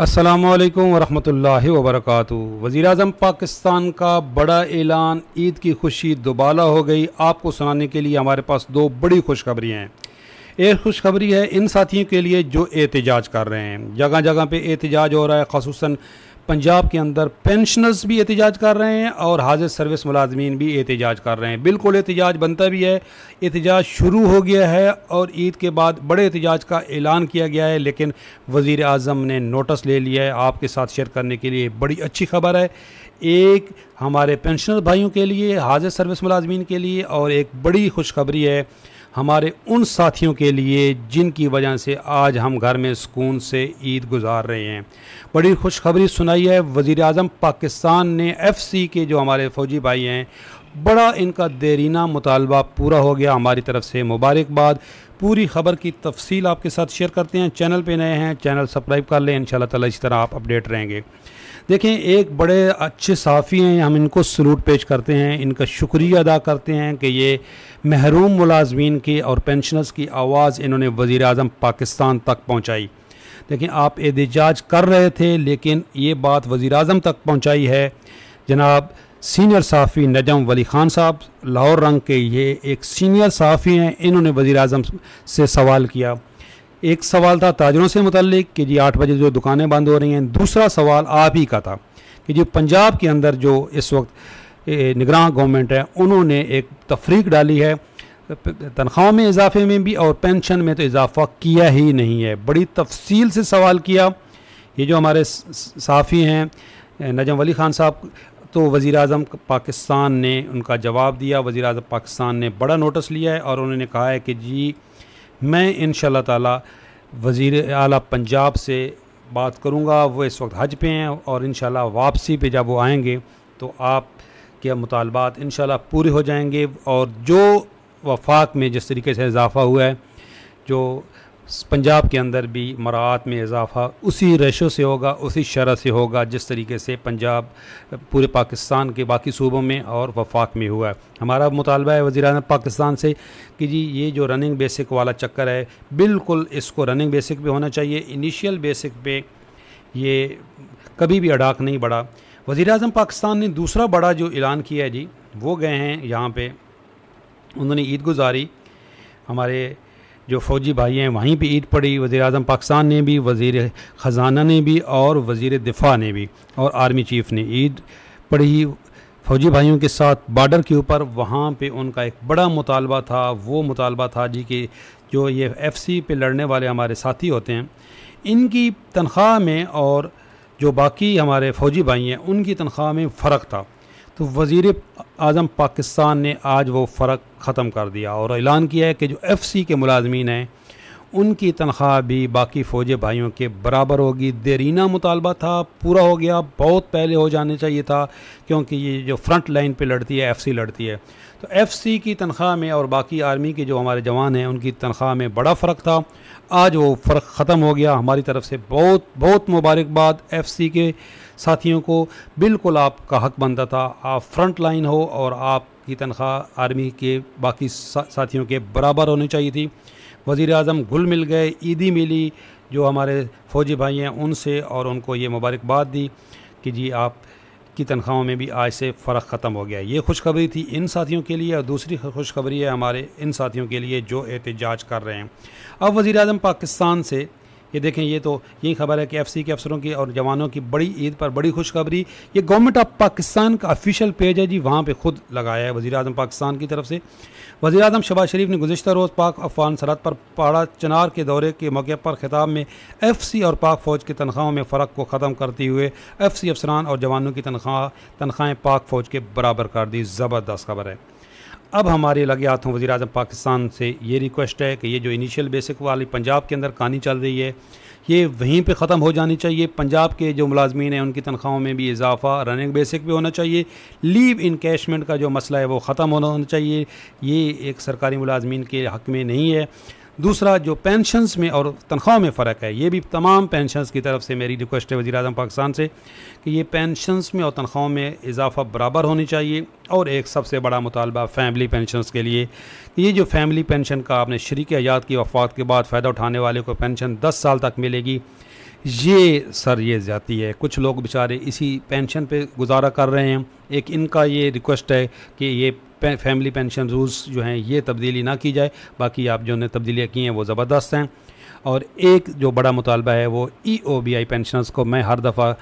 अस्सलाम वालेकुम वरहमतुल्लाहि वज़ी अजम पाकिस्तान का बड़ा ऐलान ईद की खुशी दुबाला हो गई आपको सुनाने के लिए हमारे पास दो बड़ी खुशखबरी हैं एक खुशखबरी है इन साथियों के लिए जो एहतजाज कर रहे हैं जगह जगह पर एहतजाज हो रहा है खसूस पंजाब के अंदर पेंशनर्स भी एहतजाज कर रहे हैं और हाजिर सर्विस मुलाजमीन भी एहतजाज कर रहे हैं बिल्कुल एहतजाज बनता भी है एहतजाज शुरू हो गया है और ईद के बाद बड़े एहतजाज का ऐलान किया गया है लेकिन वज़ी अजम ने नोटिस ले लिया है आपके साथ शेयर करने के लिए बड़ी अच्छी खबर है एक हमारे पेंशनर भाइयों के लिए हाजिर सर्विस मुलाजमीन के लिए और एक बड़ी खुशखबरी है हमारे उन साथियों के लिए जिनकी वजह से आज हम घर में सुकून से ईद गुजार रहे हैं बड़ी खुशखबरी सुनाई है वज़ी अजम पाकिस्तान ने एफ़ सी के जो हमारे फ़ौजी भाई हैं बड़ा इनका देरीना मुतालबा पूरा हो गया हमारी तरफ से मुबारकबाद पूरी खबर की तफसील आपके साथ शेयर करते हैं चैनल पर नए हैं चैनल सब्सक्राइब कर लें इन ताला तरह आप अपडेट रहेंगे देखें एक बड़े अच्छे साफ़ी हैं हम इनको सलूट पेश करते हैं इनका शुक्रिया अदा करते हैं कि ये महरूम मुलाजमीन की और पेंशनर्स की आवाज़ इन्होंने वज़ी अजम पाकिस्तान तक पहुँचाई देखें आप एहतजाज कर रहे थे लेकिन ये बात वज़ी अजम तक पहुँचाई है जनाब सीनियर साफ़ी नजम वली ख़ान साहब लाहौर रंग के ये एक सीनियर सहाफ़ी हैं इन्होंने वज़ी अजम से सवाल किया एक सवाल था ताजरों से मुतलिक कि जी आठ बजे जो दुकानें बंद हो रही हैं दूसरा सवाल आप ही का था कि जो पंजाब के अंदर जो इस वक्त निगरान गवर्नमेंट है उन्होंने एक तफरीक डाली है तनख्वाहों में इजाफे में भी और पेंशन में तो इजाफा किया ही नहीं है बड़ी तफसील से सवाल किया ये जो हमारे साफ़ी हैं नजम वली ख़ान साहब तो वज़ी अजम पाकिस्तान ने उनका जवाब दिया वज़ी अजम पाकिस्तान ने बड़ा नोटिस लिया है और उन्होंने कहा है कि जी मैं इन ताला वज़ी अला पंजाब से बात करूँगा वो इस वक्त हज पे हैं और इन वापसी पे जब वो आएंगे तो आप के मुतालबात इन पूरे हो जाएंगे और जो वफाक में जिस तरीके से इजाफ़ा हुआ है जो पंजाब के अंदर भी मरात में इजाफ़ा उसी रेशो से होगा उसी शरह से होगा जिस तरीके से पंजाब पूरे पाकिस्तान के बाकी सूबों में और वफाक में हुआ है हमारा मुतालबा है वजी पाकिस्तान से कि जी ये जो रनिंग बेसिक वाला चक्कर है बिल्कुल इसको रनिंग बेसिक पे होना चाहिए इनिशियल बेसिक पे ये कभी भी अडाक नहीं बढ़ा वज़ी अजम पाकिस्तान ने दूसरा बड़ा जो ऐलान किया है जी वो गए हैं यहाँ पर उन्होंने ईद गुजारी हमारे जो फ़ौजी भाई हैं वहीं पर ईद पड़ी वज़ी अजम पाकिस्तान ने भी वज़ी ख़जाना ने भी और वज़ी दिफा ने भी और आर्मी चीफ़ ने ईद पड़ी फौजी भाइयों के साथ बॉर्डर के ऊपर वहाँ पे उनका एक बड़ा मुतालबा था वो मुतालबा था जी कि जो ये एफ सी पे लड़ने वाले हमारे साथी होते हैं इनकी तनख्वाह में और जो बाकी हमारे फ़ौजी भाई हैं उनकी तनख्वाह में फ़र्क था तो वज़ी अजम पाकिस्तान ने आज वो फ़र्क ख़त्म कर दिया और ऐलान किया है कि जो एफ सी के मुलाजमीन हैं उनकी तनख्वाह भी बाकी फ़ौज भाइयों के बराबर होगी देरीना मुतालबा था पूरा हो गया बहुत पहले हो जाने चाहिए था क्योंकि ये जो फ्रंट लाइन पे लड़ती है एफसी लड़ती है तो एफसी की तनख्वाह में और बाकी आर्मी के जो हमारे जवान हैं उनकी तनख्वाह में बड़ा फ़र्क था आज वो फ़र्क ख़त्म हो गया हमारी तरफ से बहुत बहुत मुबारकबाद सी के साथियों को बिल्कुल आपका हक बनता था आप फ्रंट लाइन हो और आपकी तनख्वाह आर्मी के बाकी साथियों के बराबर होनी चाहिए थी वज़ी अजम गुल मिल गए ईदी मिली जो हमारे फ़ौजी भाई हैं उनसे और उनको ये मुबारकबाद दी कि जी आप की तनख्वाहों में भी आज से फ़र्क ख़त्म हो गया ये खुशखबरी थी इन साथियों के लिए और दूसरी खुशखबरी है हमारे इन साथियों के लिए जो एहतजाज कर रहे हैं अब वज़ी अजम पाकिस्तान से ये देखें ये तो यही खबर है कि एफ के अफसरों की और जवानों की बड़ी ईद पर बड़ी खुशखबरी ये गवर्नमेंट ऑफ पाकिस्तान का ऑफिशियल पेज है जी वहाँ पर खुद लगाया है वजी अजम पाकिस्तान की तरफ से वजी अजम शबाज शरीफ ने गुजशत रोज़ पाक अफगान सरहद पर पाड़ा चनार के दौरे के मौके पर खिताब में एफ सी और पाक फ़ौज की तनख्वाहों में फ़र्क को ख़त्म करते हुए एफ सी अफसरान और जवानों की तनख्वाह तनख्वाहें पाक फ़ौज के बराबर कर दी ज़बरदस्त खबर है अब हमारे लगे हाथों वजी अजम पाकिस्तान से ये रिक्वेस्ट है कि ये जो इनिशियल बेसिक वाली पंजाब के अंदर कहानी चल रही है ये वहीं पे ख़त्म हो जानी चाहिए पंजाब के जो मुलाजमीन हैं उनकी तनख्वाहों में भी इजाफा रनिंग बेसिक भी होना चाहिए लीव इनकेशमेंट का जो मसला है वो ख़त्म होना चाहिए ये एक सरकारी मुलाजमीन के हक़ में नहीं है दूसरा जो पेंशनस में और तनख्वाह में फ़र्क है ये भी तमाम पेंशन की तरफ से मेरी रिक्वेस्ट है वज़ी अजम पाकिस्तान से कि ये पेंशनस में और तनख्वाहों में इजाफा बराबर होनी चाहिए और एक सबसे बड़ा मुतालबा फैमिली पेंशनस के लिए ये जो फैमिली पेंशन का आपने शर्क हयात की वफात के बाद फ़ायदा उठाने वाले को पेंशन दस साल तक मिलेगी ये सर ये जाती है कुछ लोग बेचारे इसी पेंशन पे गुजारा कर रहे हैं एक इनका ये रिक्वेस्ट है कि ये फैमिली पेंशन रूल्स जो हैं ये तब्दीली ना की जाए बाकी आप जो ने तब्दीलियाँ की हैं वो ज़बरदस्त हैं और एक जो बड़ा मुतालबा है वो ई ओ बी आई पेंशनर्स को मैं हर दफ़ा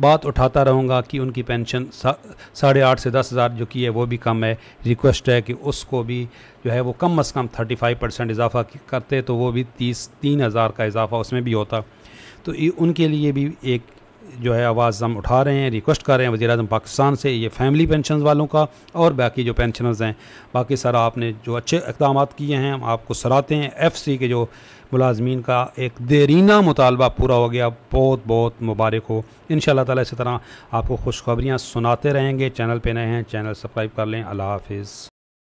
बात उठाता रहूँगा कि उनकी पेंशन साढ़े आठ से दस हज़ार जो की है वो भी कम है रिक्वेस्ट है कि उसको भी जो है वो कम अज़ कम थर्टी फाइव परसेंट इजाफा करते तो वो भी तीस तीन हज़ार का इजाफा उसमें भी होता तो उनके लिए भी एक जो है आवाज़ हम उठा रहे हैं रिक्वेस्ट कर रहे हैं वजी अजम पाकिस्तान से ये फैमिली पेंशन वालों का और बाकी जो पेंशनर्स हैं बाकी सारा आपने जो अच्छे इकदाम किए हैं हम आपको सराहते हैं एफ सी के जो मुलाजमीन का एक देरीना मुतालबा पूरा हो गया बहुत बहुत मुबारक हो इन शाला इसी तरह आपको खुशखबरियाँ सुनाते रहेंगे चैनल पर नए हैं चैनल सब्सक्राइब कर लें अल्लाह हाफिज़